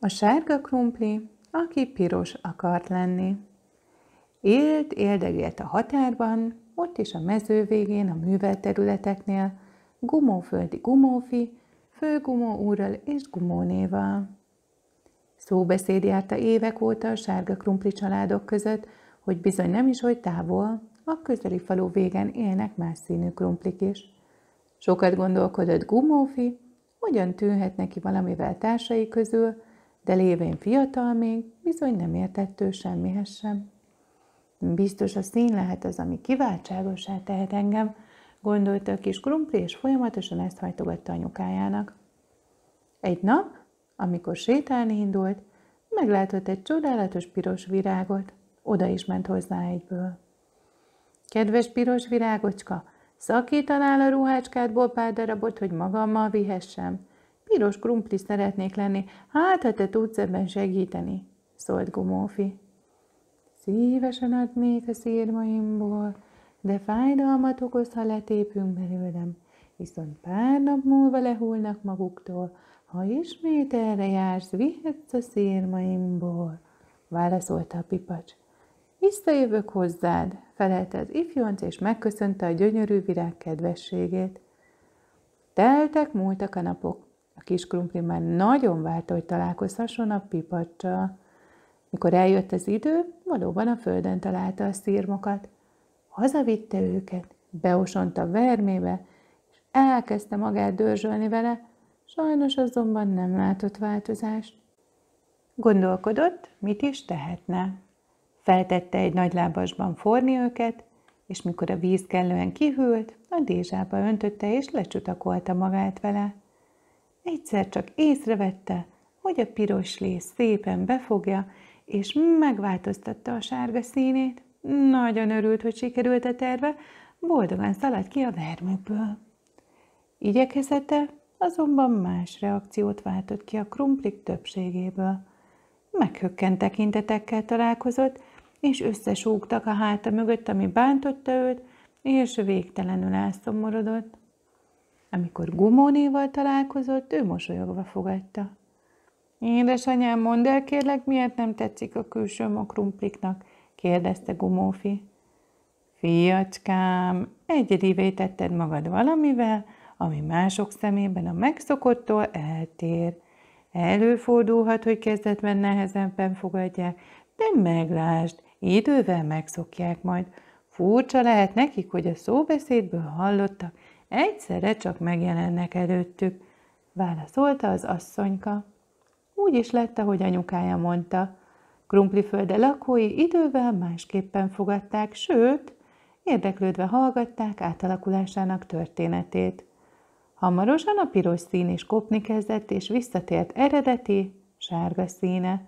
A sárga krumpli, aki piros akart lenni. Élt, éldegélt a határban, ott is a mező végén, a területeknél, gumóföldi gumófi, főgumó úrral és gumónéval. Szóbeszéd járta évek óta a sárga krumpli családok között, hogy bizony nem is hogy távol, a közeli falu végen élnek más színű krumplik is. Sokat gondolkodott Gumófi, hogyan tűnhet neki valamivel társai közül, de lévén fiatal még, bizony nem értett ő semmihez sem. Biztos a szín lehet az, ami kiváltságosá tehet engem, gondolta a kis krumpli, és folyamatosan ezt hajtogatta anyukájának. Egy nap, amikor sétálni indult, meglátott egy csodálatos piros virágot. Oda is ment hozzá egyből. Kedves piros virágocska, szakítanál a ruhácskádból pár darabot, hogy magammal vihessem. Piros krumpli szeretnék lenni, hát ha te tudsz ebben segíteni, szólt Gumófi. Szívesen adnék a szírmaimból, de fájdalmat okoz, ha letépünk belőlem, viszont pár nap múlva lehulnak maguktól, ha ismét erre jársz, vihetsz a szírmaimból, válaszolta a pipacs. Visszajövök hozzád, felelte az ifjonc, és megköszönte a gyönyörű virág kedvességét. Teltek múltak a napok kis krumpli már nagyon várta, hogy találkozhasson a pipacsal. Mikor eljött az idő, valóban a földön találta a szirmokat. Hazavitte őket, beosont a vermébe, és elkezdte magát dörzsölni vele, sajnos azonban nem látott változást. Gondolkodott, mit is tehetne. Feltette egy nagy lábasban forni őket, és mikor a víz kellően kihűlt, a dézsába öntötte és lecsutakolta magát vele egyszer csak észrevette, hogy a piros lész szépen befogja, és megváltoztatta a sárga színét. Nagyon örült, hogy sikerült a terve, boldogan szaladt ki a vermükből. Igyekezete azonban más reakciót váltott ki a krumplik többségéből. Meghökkent tekintetekkel találkozott, és összesúgtak a háta mögött, ami bántotta őt, és végtelenül elszomorodott. Amikor Gumónéval találkozott, ő mosolyogva fogadta. Édesanyám, mondd el kérlek, miért nem tetszik a külsőm a krumpliknak? kérdezte Gumófi. Fiacskám, egyedivé tetted magad valamivel, ami mások szemében a megszokottól eltér. Előfordulhat, hogy kezdetben nehezenben fogadják, de meglásd, idővel megszokják majd. Furcsa lehet nekik, hogy a szóbeszédből hallottak Egyszerre csak megjelennek előttük, válaszolta az asszonyka. Úgy is lett, ahogy anyukája mondta. Krumpliföldre lakói idővel másképpen fogadták, sőt, érdeklődve hallgatták átalakulásának történetét. Hamarosan a piros szín is kopni kezdett, és visszatért eredeti, sárga színe.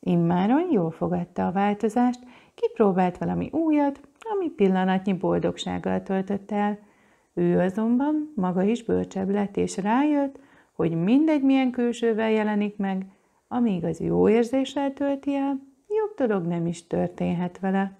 Immáron jól fogadta a változást, kipróbált valami újat, ami pillanatnyi boldogsággal töltött el – ő azonban maga is bölcsebb lett, és rájött, hogy mindegy milyen külsővel jelenik meg, amíg az jó érzéssel tölti el, jobb dolog nem is történhet vele.